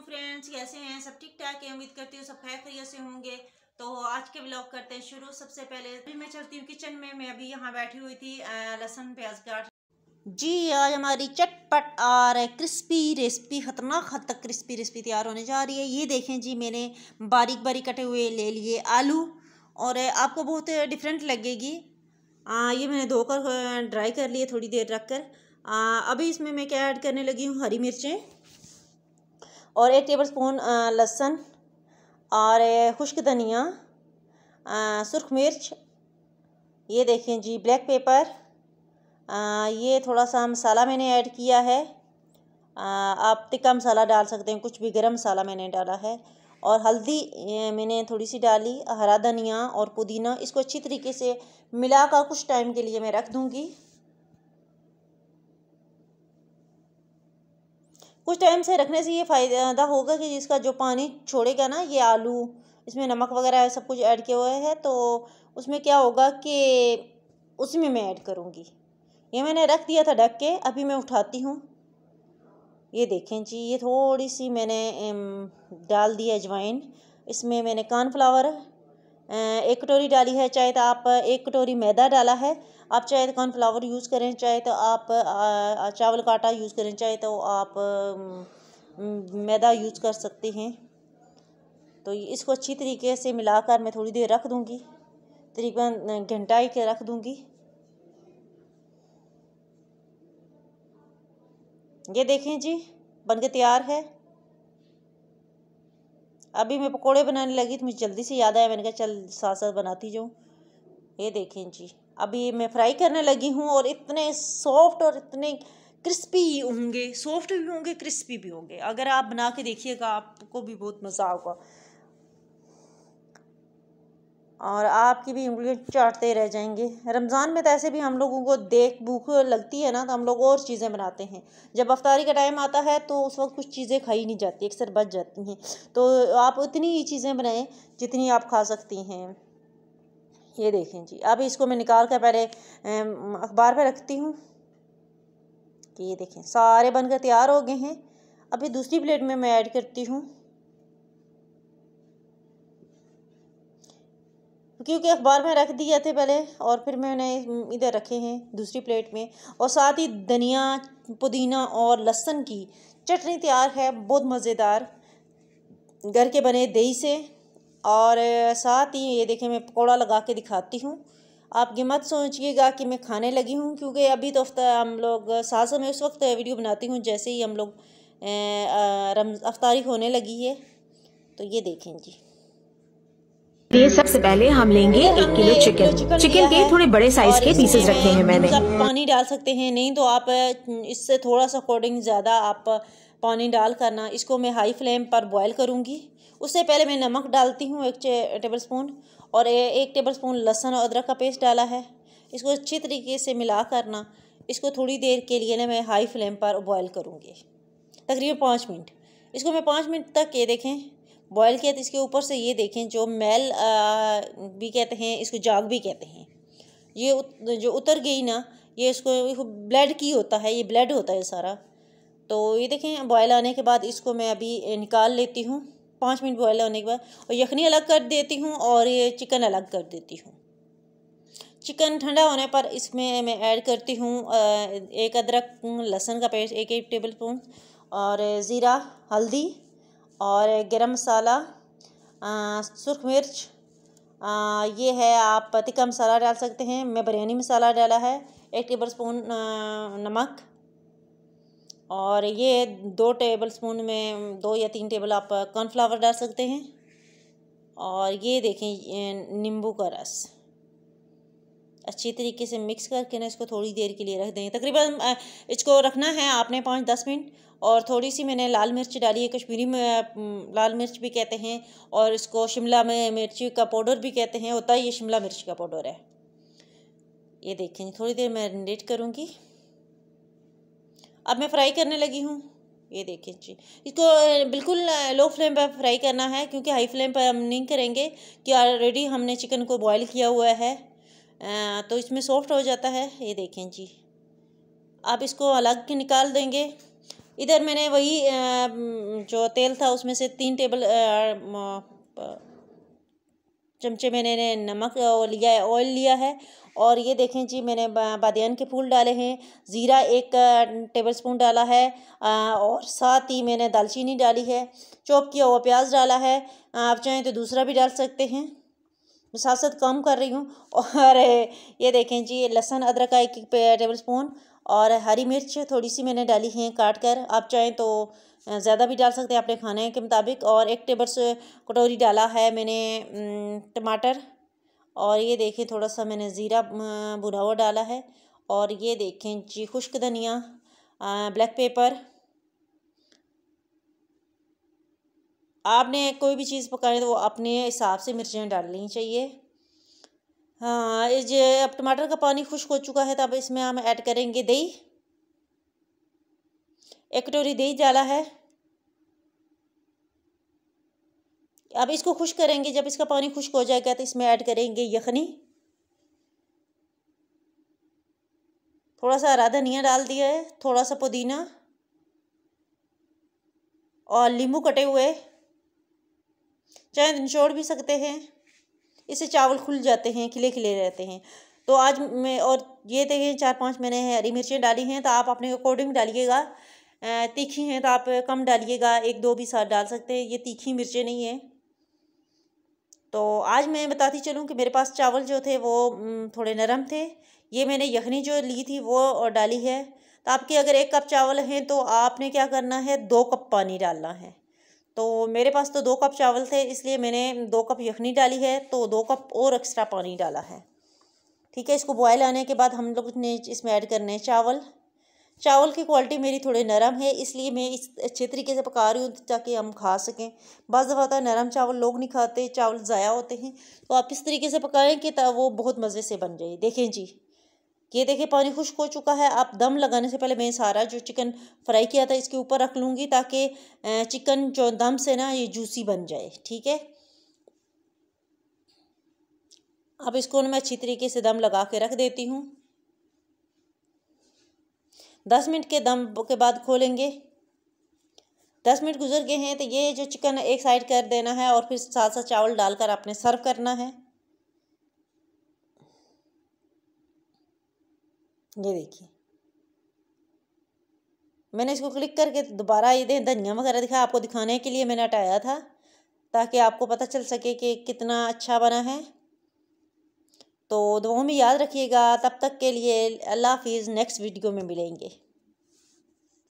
हूँ फ्रेंड्स कैसे हैं सब ठीक ठाक है उम्मीद करती हूँ सब खैर खैरियत से होंगे तो आज के ब्लॉग करते हैं शुरू सबसे पहले अभी मैं चलती हूँ किचन में मैं अभी यहाँ बैठी हुई थी लहसुन प्याज काट जी आज हमारी चटपट और क्रिस्पी रेसिपी खतरनाक हद तक क्रिस्पी रेसिपी तैयार होने जा रही है ये देखें जी मैंने बारीक बारीक कटे हुए ले लिए आलू और आपको बहुत डिफरेंट लगेगी आ, ये मैंने धोकर ड्राई कर लिए थोड़ी देर रख कर आ, अभी इसमें मैं क्या ऐड करने लगी हूँ हरी मिर्चें और एक टेबल स्पून लहसुन और खुश्क धनिया सुरख मिर्च ये देखें जी ब्लैक पेपर ये थोड़ा सा मसाला मैंने ऐड किया है आप तिक्का मसाला डाल सकते हैं कुछ भी गरम मसाला मैंने डाला है और हल्दी मैंने थोड़ी सी डाली हरा धनिया और पुदीना इसको अच्छी तरीके से मिला कर कुछ टाइम के लिए मैं रख दूँगी कुछ टाइम से रखने से ये फ़ायदा होगा कि इसका जो पानी छोड़ेगा ना ये आलू इसमें नमक वगैरह सब कुछ ऐड किया हुआ है तो उसमें क्या होगा कि उसमें मैं ऐड करूँगी ये मैंने रख दिया था ढक के अभी मैं उठाती हूँ ये देखें जी ये थोड़ी सी मैंने डाल दी अजवाइन इसमें मैंने कॉर्नफ्लावर एक कटोरी डाली है चाहे तो आप एक कटोरी मैदा डाला है आप चाहे तो कॉर्नफ्लावर यूज़ करें चाहे तो आप चावल का आटा यूज़ करें चाहे तो आप मैदा यूज़ कर सकते हैं तो इसको अच्छी तरीके से मिलाकर मैं थोड़ी देर रख दूँगी तकरीबन घंटा ही के रख दूँगी ये देखें जी बनके तैयार है अभी मैं पकोड़े बनाने लगी तो मुझे जल्दी से याद आया मैंने कहा चल साथ साथ बनाती जाऊँ ये देखें जी अभी मैं फ्राई करने लगी हूँ और इतने सॉफ्ट और इतने क्रिस्पी होंगे सॉफ्ट भी होंगे क्रिस्पी भी होंगे अगर आप बना के देखिएगा आपको भी बहुत मज़ा आएगा और आपकी भी उंगलियाँ चाटते रह जाएंगे रमज़ान में तो ऐसे भी हम लोगों को देख भूख लगती है ना तो हम लोग और चीज़ें बनाते हैं जब अफ्तारी का टाइम आता है तो उस वक्त कुछ चीज़ें खाई नहीं जाती अक्सर बच जाती हैं तो आप उतनी ही चीज़ें बनाएं जितनी आप खा सकती हैं ये देखें जी अब इसको मैं निकाल कर पहले अखबार पर रखती हूँ कि ये देखें सारे बनकर तैयार हो गए हैं अभी दूसरी प्लेट में मैं ऐड करती हूँ क्योंकि अखबार में रख दिए थे पहले और फिर मैं उन्हें इधर रखे हैं दूसरी प्लेट में और साथ ही धनिया पुदीना और लहसुन की चटनी तैयार है बहुत मज़ेदार घर के बने दही से और साथ ही ये देखें मैं पकौड़ा लगा के दिखाती हूँ आप ये मत सोचिएगा कि मैं खाने लगी हूँ क्योंकि अभी तो हम लोग सास में उस वक्त वीडियो बनाती हूँ जैसे ही हम लोग रम अफ्तारी होने लगी है तो ये देखें जी लिए सबसे पहले हम लेंगे एक किलो चिकन चिकन के थोड़े बड़े साइज के पीसेस रखे हैं मैंने आप पानी डाल सकते हैं नहीं तो आप इससे थोड़ा सा अकॉर्डिंग ज़्यादा आप पानी डाल करना इसको मैं हाई फ्लेम पर बॉयल करूँगी उससे पहले मैं नमक डालती हूँ एक टेबल स्पून और एक टेबल स्पून लहसन और अदरक का पेस्ट डाला है इसको अच्छी तरीके से मिला करना इसको थोड़ी देर के लिए ना मैं हाई फ्लेम पर बॉयल करूँगी तकरीबन पाँच मिनट इसको मैं पाँच मिनट तक ये देखें बॉयल किया तो इसके ऊपर से ये देखें जो मैल आ, भी कहते हैं इसको जाग भी कहते हैं ये जो उतर गई ना ये इसको ब्लड की होता है ये ब्लड होता है सारा तो ये देखें बॉयल आने के बाद इसको मैं अभी निकाल लेती हूँ पाँच मिनट बॉयल होने के बाद और यखनी अलग कर देती हूँ और ये चिकन अलग कर देती हूँ चिकन ठंडा होने पर इसमें मैं ऐड करती हूँ एक अदरक लहसुन का पेस्ट एक एक टेबल स्पून और ज़ीरा हल्दी और गरम मसाला सूर्ख मिर्च आ, ये है आप तिक्का मसाला डाल सकते हैं मैं बिरयानी मसाला डाला है एक टेबल स्पून नमक और ये दो टेबल स्पून में दो या तीन टेबल आप कॉर्नफ्लावर डाल सकते हैं और ये देखें नींबू का रस अच्छी तरीके से मिक्स करके ना इसको थोड़ी देर के लिए रख दें तकरीबन इसको रखना है आपने पाँच दस मिनट और थोड़ी सी मैंने लाल मिर्च डाली है कश्मीरी में लाल मिर्च भी कहते हैं और इसको शिमला में मिर्ची का पाउडर भी कहते हैं होता है ये शिमला मिर्च का पाउडर है ये देखें थोड़ी देर मैरिनेट करूँगी अब मैं फ्राई करने लगी हूँ ये देखें जी इसको बिल्कुल लो फ्लेम पर फ्राई करना है क्योंकि हाई फ्लेम पर हम नहीं करेंगे कि ऑलरेडी हमने चिकन को बॉईल किया हुआ है तो इसमें सॉफ्ट हो जाता है ये देखें जी आप इसको अलग के निकाल देंगे इधर मैंने वही जो तेल था उसमें से तीन टेबल चमचे मैंने नमक लिया है ऑयल लिया है और ये देखें जी मैंने बादियान के फूल डाले हैं ज़ीरा एक टेबल स्पून डाला है और साथ ही मैंने दालचीनी डाली है चॉप किया हुआ प्याज डाला है आप चाहें तो दूसरा भी डाल सकते हैं मैं साथ साथ कम कर रही हूँ और ये देखें जी लहसुन अदरक का एक टेबल स्पून और हरी मिर्च थोड़ी सी मैंने डाली है काट कर आप चाहें तो ज़्यादा भी डाल सकते हैं अपने खाने के मुताबिक और एक टेबल से कटोरी डाला है मैंने टमाटर और ये देखें थोड़ा सा मैंने ज़ीरा भुना हुआ डाला है और ये देखें जी खुश्क धनिया ब्लैक पेपर आपने कोई भी चीज़ पकाएं तो वो अपने हिसाब से मिर्चें डालनी चाहिए हाँ ये अब टमाटर का पानी खुश्क हो चुका है तो अब इसमें हम ऐड करेंगे दही एक कटोरी दही डाला है अब इसको खुश करेंगे जब इसका पानी खुश्क हो जाएगा तो इसमें ऐड करेंगे यखनी थोड़ा सा हरा धनिया डाल दिया है थोड़ा सा पुदीना और नींबू कटे हुए चाहे तो निचोड़ भी सकते हैं इससे चावल खुल जाते हैं खिले खिले रहते हैं तो आज मैं और ये देखें चार पाँच मैंने हरी मिर्चें डाली हैं तो आप अपने अकॉर्डिंग डालिएगा तीखी हैं तो आप कम डालिएगा एक दो भी साथ डाल सकते हैं ये तीखी मिर्चें नहीं हैं तो आज मैं बताती चलूँ कि मेरे पास चावल जो थे वो थोड़े नरम थे ये मैंने यखनी जो ली थी वो और डाली है तो आपके अगर एक कप चावल हैं तो आपने क्या करना है दो कप पानी डालना है तो मेरे पास तो दो कप चावल थे इसलिए मैंने दो कप यखनी डाली है तो दो कप और एक्स्ट्रा पानी डाला है ठीक है इसको बॉयल आने के बाद हम लोग ने इसमें ऐड करने हैं चावल चावल की क्वालिटी मेरी थोड़े नरम है इसलिए मैं इस अच्छे तरीके से पका रही हूँ ताकि हम खा सकें बस दफ़ा होता है नरम चावल लोग नहीं खाते चावल ज़ाया होते हैं तो आप इस तरीके से पकाएं कि वो बहुत मज़े से बन जाए देखें जी ये देखिए पानी खुश्क हो चुका है आप दम लगाने से पहले मैं सारा जो चिकन फ्राई किया था इसके ऊपर रख लूँगी ताकि चिकन जो दम से ना ये जूसी बन जाए ठीक है अब इसको मैं अच्छी तरीके से दम लगा के रख देती हूँ दस मिनट के दम के बाद खोलेंगे दस मिनट गुजर गए हैं तो ये जो चिकन एक साइड कर देना है और फिर साथ साथ चावल डालकर आपने सर्व करना है ये देखिए मैंने इसको क्लिक करके दोबारा ये दें धनिया वगैरह दिखा आपको दिखाने के लिए मैंने हटाया था ताकि आपको पता चल सके कि कितना अच्छा बना है तो दोनों में याद रखिएगा तब तक के लिए अल्लाह हाफिज़ नेक्स्ट वीडियो में मिलेंगे